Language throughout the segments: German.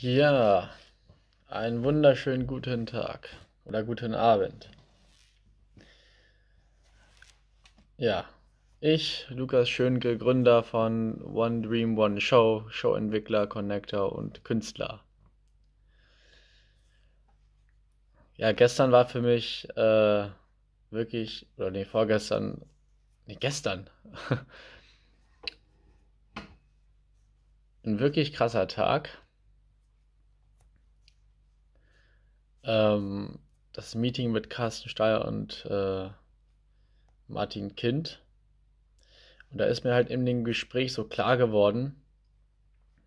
Ja, einen wunderschönen guten Tag oder guten Abend. Ja, ich, Lukas Schönke, Gründer von One Dream, One Show, Showentwickler, Connector und Künstler. Ja, gestern war für mich äh, wirklich, oder nee, vorgestern, nee, gestern, ein wirklich krasser Tag ähm, das Meeting mit Carsten Steyer und äh, Martin Kind. Und da ist mir halt in dem Gespräch so klar geworden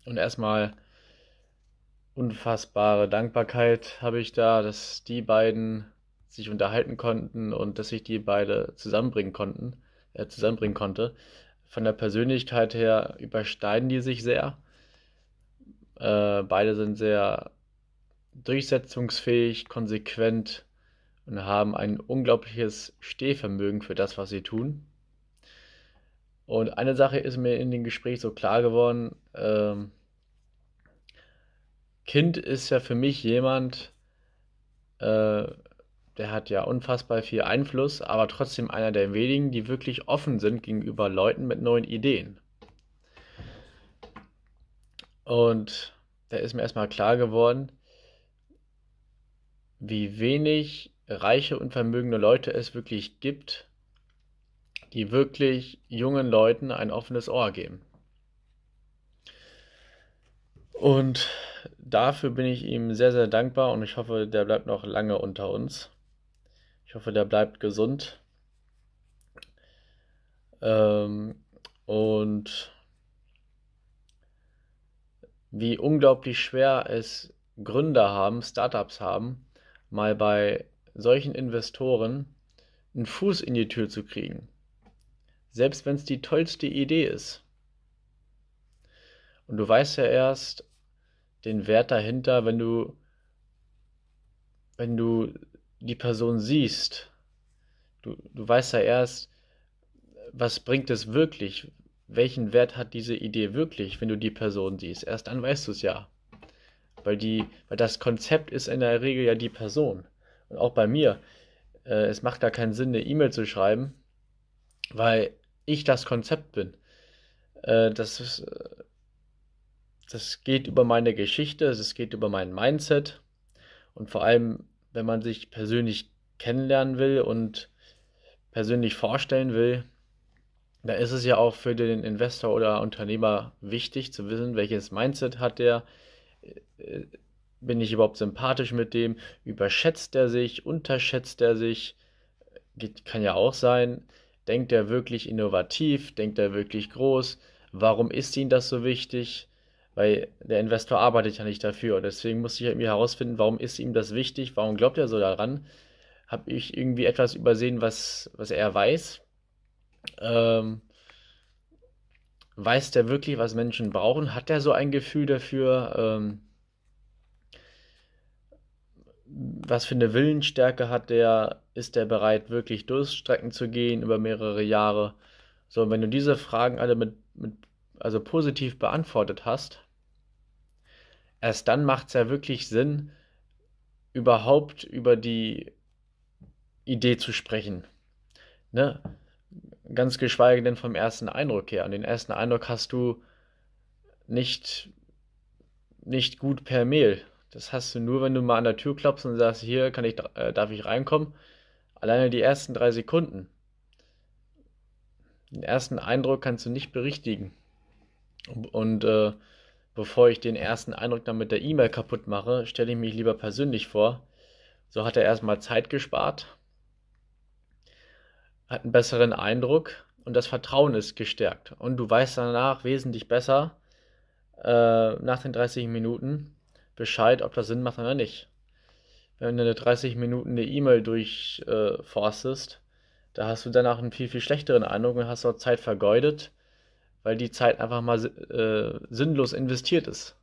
und erstmal unfassbare Dankbarkeit habe ich da, dass die beiden sich unterhalten konnten und dass ich die beide zusammenbringen konnten, äh, zusammenbringen konnte. Von der Persönlichkeit her übersteigen die sich sehr. Äh, beide sind sehr durchsetzungsfähig, konsequent und haben ein unglaubliches Stehvermögen für das, was sie tun. Und eine Sache ist mir in dem Gespräch so klar geworden. Ähm, kind ist ja für mich jemand, äh, der hat ja unfassbar viel Einfluss, aber trotzdem einer der wenigen, die wirklich offen sind gegenüber Leuten mit neuen Ideen. Und da ist mir erstmal klar geworden, wie wenig reiche und vermögende Leute es wirklich gibt, die wirklich jungen Leuten ein offenes Ohr geben. Und dafür bin ich ihm sehr, sehr dankbar und ich hoffe, der bleibt noch lange unter uns. Ich hoffe, der bleibt gesund. Ähm, und wie unglaublich schwer es Gründer haben, Startups haben, mal bei solchen Investoren einen Fuß in die Tür zu kriegen. Selbst wenn es die tollste Idee ist. Und du weißt ja erst den Wert dahinter, wenn du, wenn du die Person siehst. Du, du weißt ja erst, was bringt es wirklich? Welchen Wert hat diese Idee wirklich, wenn du die Person siehst? Erst dann weißt du es ja. Weil, die, weil das Konzept ist in der Regel ja die Person. Und auch bei mir. Äh, es macht gar keinen Sinn, eine E-Mail zu schreiben, weil ich das Konzept bin. Äh, das, ist, äh, das geht über meine Geschichte, es geht über mein Mindset. Und vor allem, wenn man sich persönlich kennenlernen will und persönlich vorstellen will, da ist es ja auch für den Investor oder Unternehmer wichtig zu wissen, welches Mindset hat der, äh, bin ich überhaupt sympathisch mit dem? Überschätzt er sich? Unterschätzt er sich? Kann ja auch sein. Denkt er wirklich innovativ? Denkt er wirklich groß? Warum ist ihm das so wichtig? Weil der Investor arbeitet ja nicht dafür. Und deswegen muss ich irgendwie herausfinden, warum ist ihm das wichtig? Warum glaubt er so daran? Habe ich irgendwie etwas übersehen, was, was er weiß? Ähm, Weiß der wirklich, was Menschen brauchen? Hat der so ein Gefühl dafür? Ähm, was für eine Willensstärke hat der? Ist der bereit, wirklich durchstrecken zu gehen über mehrere Jahre? So, wenn du diese Fragen alle mit, mit also positiv beantwortet hast, erst dann macht es ja wirklich Sinn, überhaupt über die Idee zu sprechen. Ne? ganz geschweige denn vom ersten Eindruck her. Und den ersten Eindruck hast du nicht, nicht gut per Mail. Das hast du nur, wenn du mal an der Tür klopfst und sagst, hier kann ich, äh, darf ich reinkommen. Alleine die ersten drei Sekunden. Den ersten Eindruck kannst du nicht berichtigen. Und äh, bevor ich den ersten Eindruck dann mit der E-Mail kaputt mache, stelle ich mich lieber persönlich vor. So hat er erstmal Zeit gespart hat einen besseren Eindruck und das Vertrauen ist gestärkt. Und du weißt danach wesentlich besser äh, nach den 30 Minuten Bescheid, ob das Sinn macht oder nicht. Wenn du eine 30 Minuten eine E-Mail durchforstest, äh, da hast du danach einen viel, viel schlechteren Eindruck und hast dort Zeit vergeudet, weil die Zeit einfach mal äh, sinnlos investiert ist.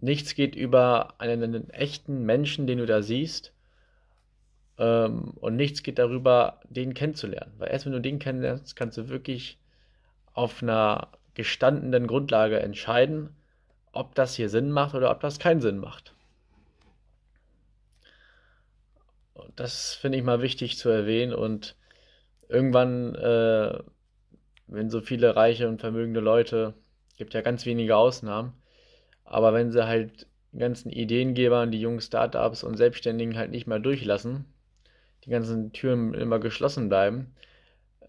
Nichts geht über einen, einen echten Menschen, den du da siehst, ähm, und nichts geht darüber, den kennenzulernen. Weil erst wenn du den kennenlernst, kannst du wirklich auf einer gestandenen Grundlage entscheiden, ob das hier Sinn macht oder ob das keinen Sinn macht. Und das finde ich mal wichtig zu erwähnen und irgendwann, äh, wenn so viele reiche und vermögende Leute, gibt ja ganz wenige Ausnahmen, aber wenn sie halt ganzen Ideengebern, die jungen Startups und Selbstständigen halt nicht mal durchlassen, die ganzen Türen immer geschlossen bleiben,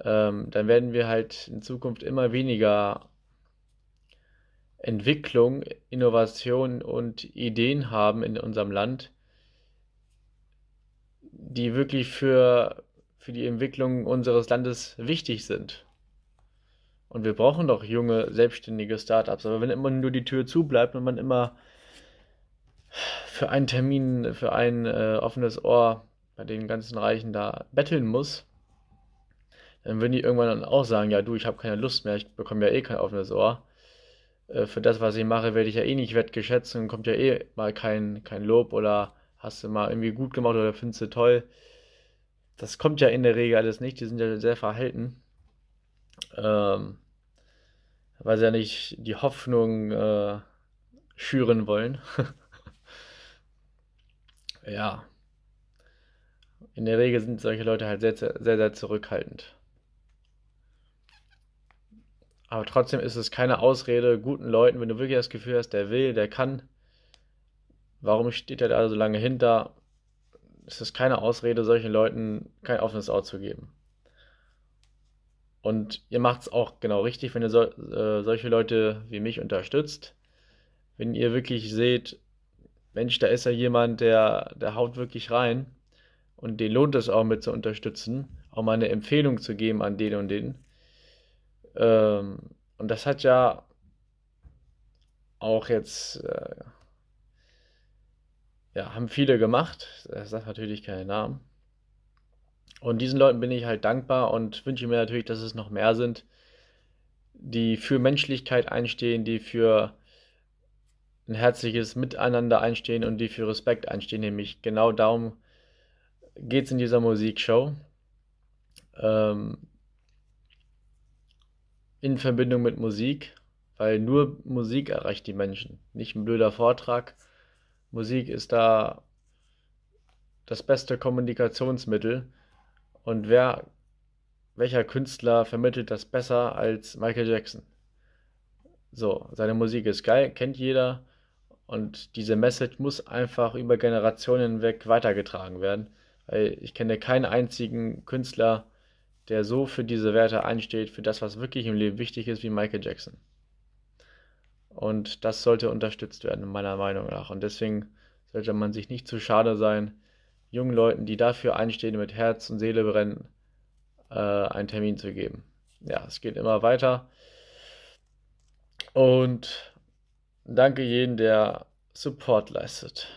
ähm, dann werden wir halt in Zukunft immer weniger Entwicklung, Innovation und Ideen haben in unserem Land, die wirklich für, für die Entwicklung unseres Landes wichtig sind. Und wir brauchen doch junge, selbstständige Startups. Aber wenn immer nur die Tür zu bleibt und man immer für einen Termin, für ein äh, offenes Ohr bei den ganzen Reichen da betteln muss, dann würden die irgendwann dann auch sagen, ja du, ich habe keine Lust mehr, ich bekomme ja eh kein offenes Ohr. Äh, für das, was ich mache, werde ich ja eh nicht wertgeschätzt und kommt ja eh mal kein, kein Lob oder hast du mal irgendwie gut gemacht oder findest du toll. Das kommt ja in der Regel alles nicht, die sind ja sehr verhalten. Ähm, weil sie ja nicht die Hoffnung äh, schüren wollen. ja in der Regel sind solche Leute halt sehr, sehr, sehr zurückhaltend. Aber trotzdem ist es keine Ausrede, guten Leuten, wenn du wirklich das Gefühl hast, der will, der kann, warum steht er da so lange hinter? Es ist keine Ausrede, solchen Leuten kein offenes Ohr zu geben. Und ihr macht es auch genau richtig, wenn ihr so, äh, solche Leute wie mich unterstützt. Wenn ihr wirklich seht, Mensch, da ist ja jemand, der, der haut wirklich rein und den lohnt es auch mit zu unterstützen, auch mal eine Empfehlung zu geben an den und den. Ähm, und das hat ja auch jetzt, äh, ja, haben viele gemacht. Das sagt natürlich keinen Namen. Und diesen Leuten bin ich halt dankbar und wünsche mir natürlich, dass es noch mehr sind, die für Menschlichkeit einstehen, die für ein herzliches Miteinander einstehen und die für Respekt einstehen. Nämlich genau darum geht es in dieser Musikshow ähm, in Verbindung mit Musik, weil nur Musik erreicht die Menschen, nicht ein blöder Vortrag. Musik ist da das beste Kommunikationsmittel und wer, welcher Künstler vermittelt das besser als Michael Jackson? So, seine Musik ist geil, kennt jeder. Und diese Message muss einfach über Generationen hinweg weitergetragen werden. Ich kenne keinen einzigen Künstler, der so für diese Werte einsteht, für das, was wirklich im Leben wichtig ist, wie Michael Jackson. Und das sollte unterstützt werden, meiner Meinung nach. Und deswegen sollte man sich nicht zu schade sein, jungen Leuten, die dafür einstehen, mit Herz und Seele brennen, äh, einen Termin zu geben. Ja, es geht immer weiter. Und danke jeden, der Support leistet.